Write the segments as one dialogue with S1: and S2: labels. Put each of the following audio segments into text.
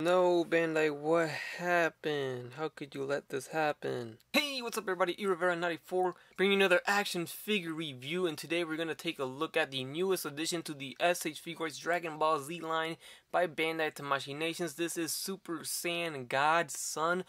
S1: No, Bandai, what happened? How could you let this happen? Hey, what's up everybody, eRivera94, bringing another action figure review, and today we're going to take a look at the newest addition to the SH Figures Dragon Ball Z line by Bandai Tamashii Nations. This is Super Saiyan God son,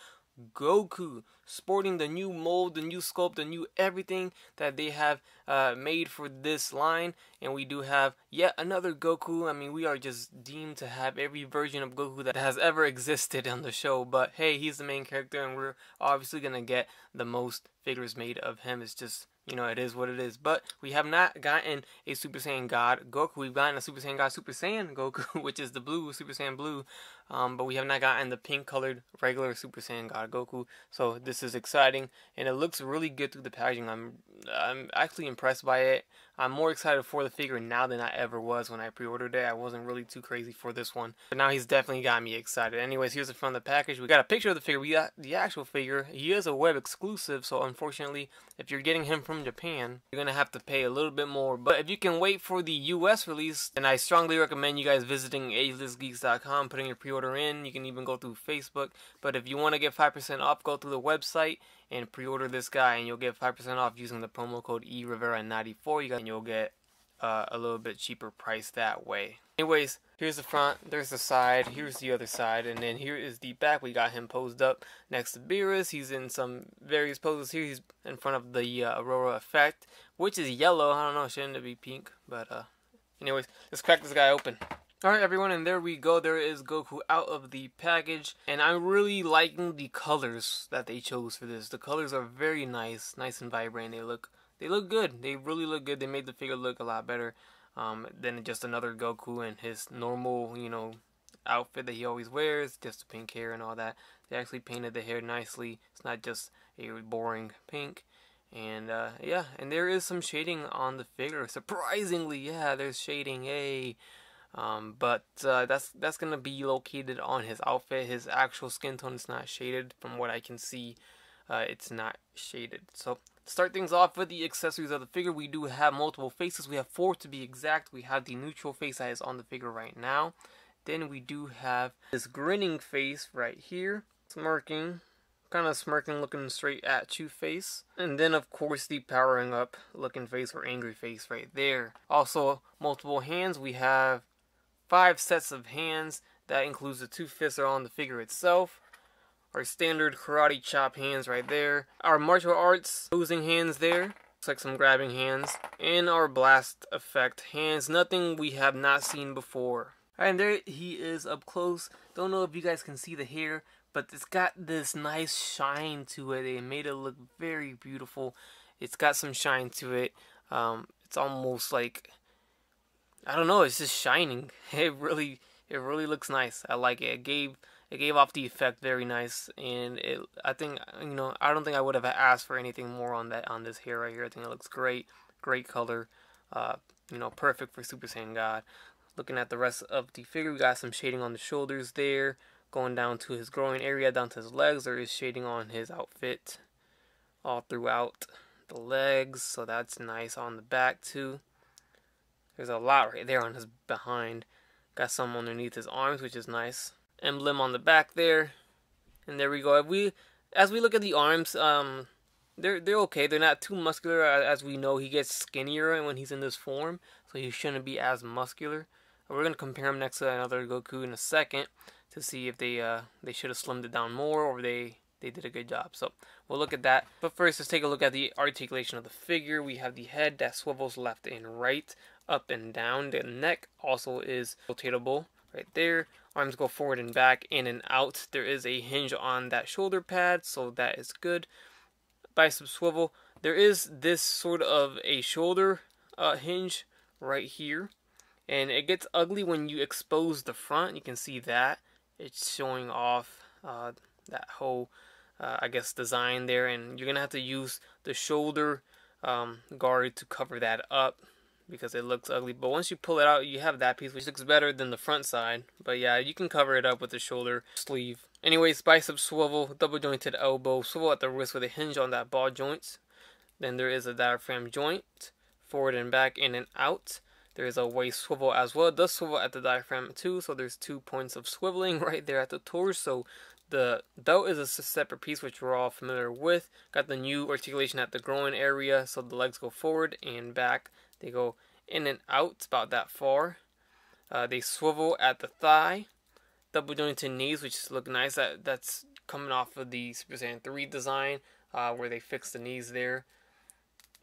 S1: Goku, sporting the new mold, the new sculpt, the new everything that they have uh, made for this line. And we do have yet another Goku. I mean, we are just deemed to have every version of Goku that has ever existed on the show. But hey, he's the main character, and we're obviously going to get the most figures made of him. It's just you know, it is what it is. But we have not gotten a Super Saiyan God Goku. We've gotten a Super Saiyan God Super Saiyan Goku, which is the blue Super Saiyan blue um, but we have not gotten the pink colored regular Super Saiyan God Goku, so this is exciting, and it looks really good through the packaging. I'm I'm actually impressed by it. I'm more excited for the figure now than I ever was when I pre-ordered it. I wasn't really too crazy for this one, but now he's definitely got me excited. Anyways, here's the front of the package. We got a picture of the figure. We got the actual figure. He is a web exclusive, so unfortunately, if you're getting him from Japan, you're gonna have to pay a little bit more. But if you can wait for the U.S. release, then I strongly recommend you guys visiting agelessgeeks.com, putting your pre pre-order in. You can even go through Facebook. But if you want to get 5% off, go through the website and pre-order this guy, and you'll get 5% off using the promo code eRivera94. You and you'll get uh, a little bit cheaper price that way. Anyways, here's the front, there's the side, here's the other side, and then here is the back. We got him posed up next to Beerus. He's in some various poses here. He's in front of the uh, Aurora effect, which is yellow. I don't know, shouldn't it be pink? But uh, anyways, let's crack this guy open. Alright everyone, and there we go. There is Goku out of the package. And I'm really liking the colors that they chose for this. The colors are very nice, nice and vibrant. They look they look good. They really look good. They made the figure look a lot better um, than just another Goku and his normal, you know, outfit that he always wears. Just the pink hair and all that. They actually painted the hair nicely. It's not just a boring pink. And uh, yeah, and there is some shading on the figure. Surprisingly, yeah, there's shading. Hey. Um, but uh, that's that's gonna be located on his outfit. His actual skin tone is not shaded, from what I can see. Uh, it's not shaded. So start things off with the accessories of the figure. We do have multiple faces. We have four to be exact. We have the neutral face that is on the figure right now. Then we do have this grinning face right here, smirking, kind of smirking, looking straight at you face. And then of course the powering up looking face or angry face right there. Also multiple hands. We have five sets of hands. That includes the two fists are on the figure itself. Our standard karate chop hands right there. Our martial arts posing hands there. Looks like some grabbing hands. And our blast effect hands. Nothing we have not seen before. and there he is up close. Don't know if you guys can see the hair, but it's got this nice shine to it. It made it look very beautiful. It's got some shine to it. Um, it's almost like I don't know. It's just shining. It really, it really looks nice. I like it. It gave, it gave off the effect very nice, and it. I think you know. I don't think I would have asked for anything more on that on this hair right here. I think it looks great. Great color. Uh, you know, perfect for Super Saiyan God. Looking at the rest of the figure, we got some shading on the shoulders there, going down to his groin area, down to his legs. There is shading on his outfit all throughout the legs, so that's nice on the back too. There's a lot right there on his behind. Got some underneath his arms, which is nice. Emblem on the back there. And there we go. we, as we look at the arms, um, they're they're okay. They're not too muscular. As we know, he gets skinnier when he's in this form, so he shouldn't be as muscular. We're gonna compare him next to another Goku in a second to see if they uh, they should have slimmed it down more or they they did a good job. So we'll look at that. But first, let's take a look at the articulation of the figure. We have the head that swivels left and right up and down. The neck also is rotatable right there. Arms go forward and back, in and out. There is a hinge on that shoulder pad, so that is good. Bicep swivel. There is this sort of a shoulder uh, hinge right here. And it gets ugly when you expose the front. You can see that. It's showing off uh, that whole, uh, I guess, design there. And you're going to have to use the shoulder um, guard to cover that up because it looks ugly. But once you pull it out, you have that piece, which looks better than the front side. But yeah, you can cover it up with the shoulder sleeve. Anyways, bicep swivel, double jointed elbow, swivel at the wrist with a hinge on that ball joints. Then there is a diaphragm joint, forward and back, in and out. There is a waist swivel as well. It does swivel at the diaphragm too, so there's two points of swiveling right there at the torso. The belt is a separate piece which we're all familiar with. Got the new articulation at the groin area, so the legs go forward and back. They go in and out, about that far. Uh, they swivel at the thigh. Double jointed knees, which look nice. That That's coming off of the Super Saiyan 3 design, uh, where they fix the knees there.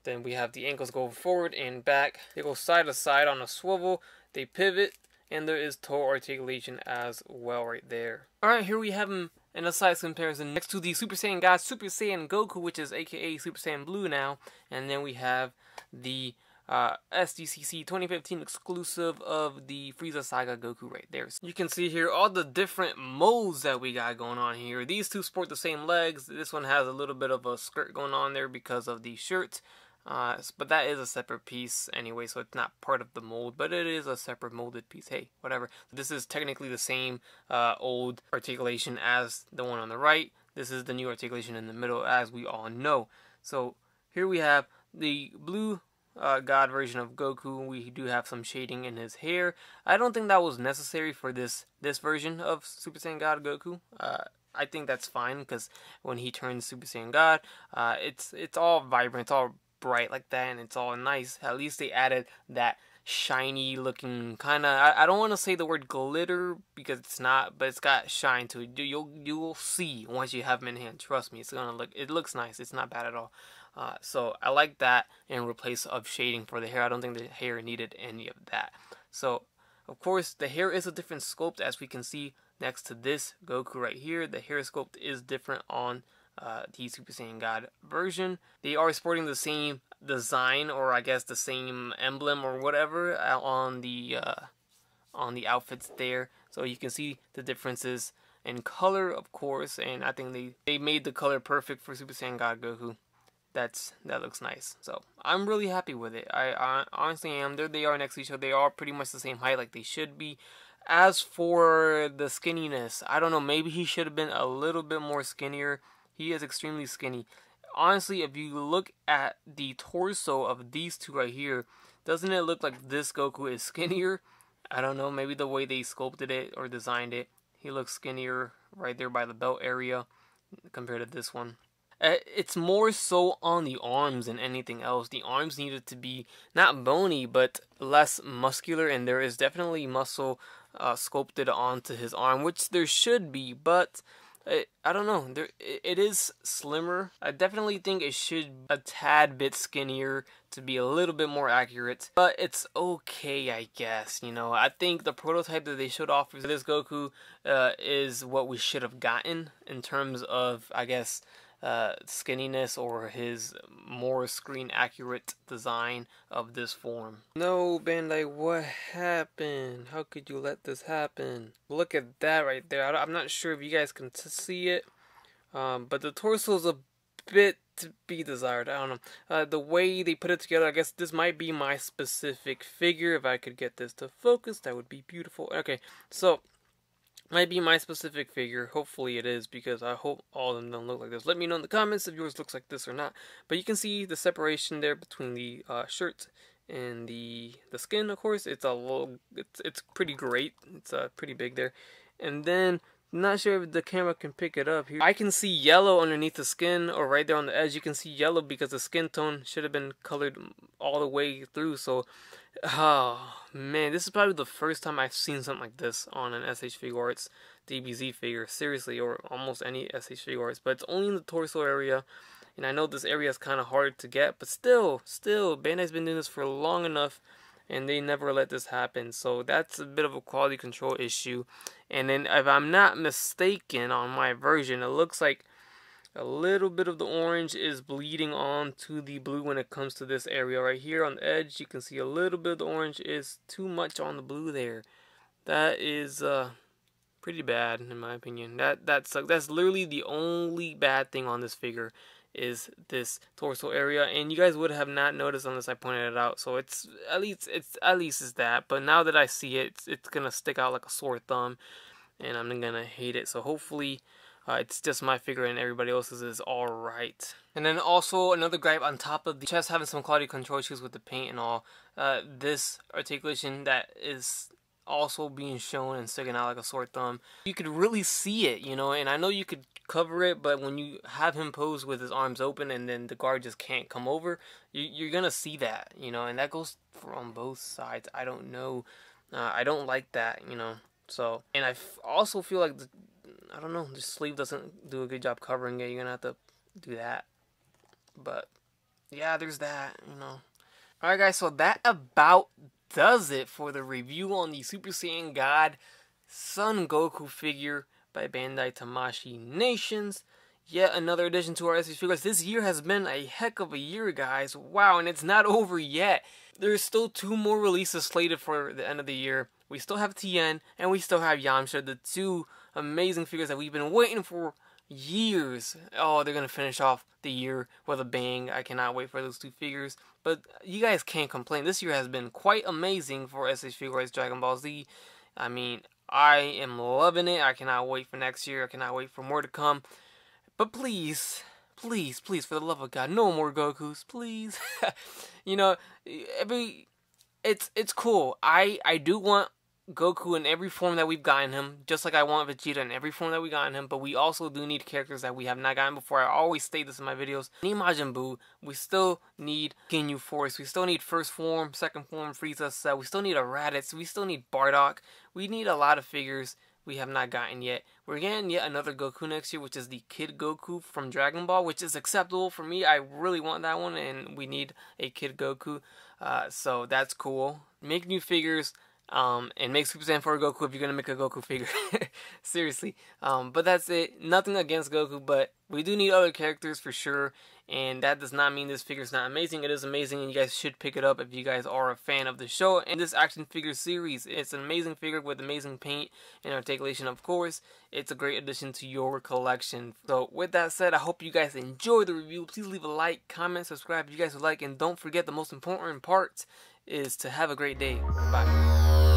S1: Then we have the ankles go forward and back. They go side to side on a swivel. They pivot. And there is toe articulation as well right there. Alright, here we have him in a size comparison next to the Super Saiyan God Super Saiyan Goku, which is aka Super Saiyan Blue now. And then we have the uh, SDCC 2015 exclusive of the Frieza Saga Goku right there. So you can see here all the different modes that we got going on here. These two sport the same legs. This one has a little bit of a skirt going on there because of the shirt. Uh, but that is a separate piece anyway, so it's not part of the mold, but it is a separate molded piece. Hey, whatever. This is technically the same uh, old articulation as the one on the right. This is the new articulation in the middle, as we all know. So here we have the blue uh, God version of Goku. We do have some shading in his hair. I don't think that was necessary for this this version of Super Saiyan God Goku. Uh, I think that's fine because when he turns Super Saiyan God, uh, it's it's all vibrant, it's all bright like that, and it's all nice. At least they added that shiny looking kind of. I, I, don't want to say the word glitter because it's not, but it's got shine to it. You'll you'll see once you have him in hand. Trust me, it's gonna look. It looks nice. It's not bad at all. Uh, so I like that in replace of shading for the hair. I don't think the hair needed any of that. So of course the hair is a different sculpt as we can see next to this Goku right here. The hair sculpt is different on uh, the Super Saiyan God version. They are sporting the same design or I guess the same emblem or whatever uh, on the uh, on the outfits there. So you can see the differences in color of course and I think they, they made the color perfect for Super Saiyan God Goku that's that looks nice. So I'm really happy with it. I, I honestly am. There they are next to each other. They are pretty much the same height, like they should be. As for the skinniness, I don't know. Maybe he should have been a little bit more skinnier. He is extremely skinny. Honestly, if you look at the torso of these two right here, doesn't it look like this Goku is skinnier? I don't know. Maybe the way they sculpted it or designed it, he looks skinnier right there by the belt area compared to this one. Uh, it's more so on the arms than anything else. The arms needed to be not bony, but less muscular, and there is definitely muscle uh, sculpted onto his arm, which there should be, but I, uh, I don't know. There, it is slimmer. I definitely think it should a tad bit skinnier to be a little bit more accurate, but it's okay, I guess. You know, I think the prototype that they showed off for this Goku uh, is what we should have gotten in terms of, I guess, uh, skinniness or his more screen accurate design of this form. No, Bandai, what happened? How could you let this happen? Look at that right there. I'm not sure if you guys can see it, um, but the torso is a bit to be desired. I don't know. Uh, the way they put it together, I guess this might be my specific figure. If I could get this to focus, that would be beautiful. Okay, so might be my specific figure. Hopefully it is because I hope all of them don't look like this. Let me know in the comments if yours looks like this or not. But you can see the separation there between the uh, shirt and the the skin. Of course, it's a little it's it's pretty great. It's uh, pretty big there. And then not sure if the camera can pick it up here. I can see yellow underneath the skin or right there on the edge. You can see yellow because the skin tone should have been colored all the way through. So, oh man, this is probably the first time I've seen something like this on an SH Figure Arts DBZ figure. Seriously, or almost any SH Figure Arts. But it's only in the torso area. And I know this area is kind of hard to get. But still, still, Bandai's been doing this for long enough and they never let this happen. So that's a bit of a quality control issue. And then if I'm not mistaken on my version, it looks like a little bit of the orange is bleeding on to the blue when it comes to this area right here on the edge. You can see a little bit of the orange is too much on the blue there. That is uh, pretty bad in my opinion. That that sucks. That's literally the only bad thing on this figure is this torso area and you guys would have not noticed unless I pointed it out so it's at least it's at least is that but now that I see it it's, it's, gonna stick out like a sore thumb and I'm gonna hate it so hopefully uh, it's just my figure and everybody else's is alright and then also another gripe on top of the chest having some quality control issues with the paint and all uh, this articulation that is also being shown and sticking out like a sore thumb. You could really see it, you know, and I know you could cover it, but when you have him pose with his arms open and then the guard just can't come over, you, are gonna see that, you know, and that goes from both sides. I don't know, uh, I don't like that, you know. So, and I also feel like the, I don't know, the sleeve doesn't do a good job covering it. You're gonna have to do that, but yeah, there's that, you know. All right, guys, so that about does it for the review on the Super Saiyan God Son Goku figure by Bandai Tamashi Nations. Yet another addition to our SVP figures. This year has been a heck of a year, guys. Wow, and it's not over yet. There's still two more releases slated for the end of the year. We still have Tien, and we still have Yamcha, the two amazing figures that we've been waiting for years. Oh, they're going to finish off the year with a bang. I cannot wait for those two figures. But you guys can't complain. This year has been quite amazing for SH figures, Dragon Ball Z. I mean, I am loving it. I cannot wait for next year. I cannot wait for more to come. But please, please, please, for the love of God, no more Goku's, please. you know, every it's it's cool. I I do want Goku in every form that we've gotten him, just like I want Vegeta in every form that we gotten him, but we also do need characters that we have not gotten before. I always state this in my videos. Need Majin Buu, we still need Ginyu Force, we still need First Form, Second Form, Frieza, Cell, we still need a Raditz, we still need Bardock, we need a lot of figures we have not gotten yet. We're getting yet another Goku next year, which is the Kid Goku from Dragon Ball, which is acceptable for me. I really want that one, and we need a Kid Goku, uh, so that's cool. Make new figures, um, and make Super Saiyan 4 Goku if you're gonna make a Goku figure. Seriously. Um, but that's it. Nothing against Goku, but we do need other characters for sure. And that does not mean this figure is not amazing. It is amazing, and you guys should pick it up if you guys are a fan of the show and this action figure series. It's an amazing figure with amazing paint and articulation, of course. It's a great addition to your collection. So, with that said, I hope you guys enjoy the review. Please leave a like, comment, subscribe if you guys would like, and don't forget the most important part is to have a great day. Bye.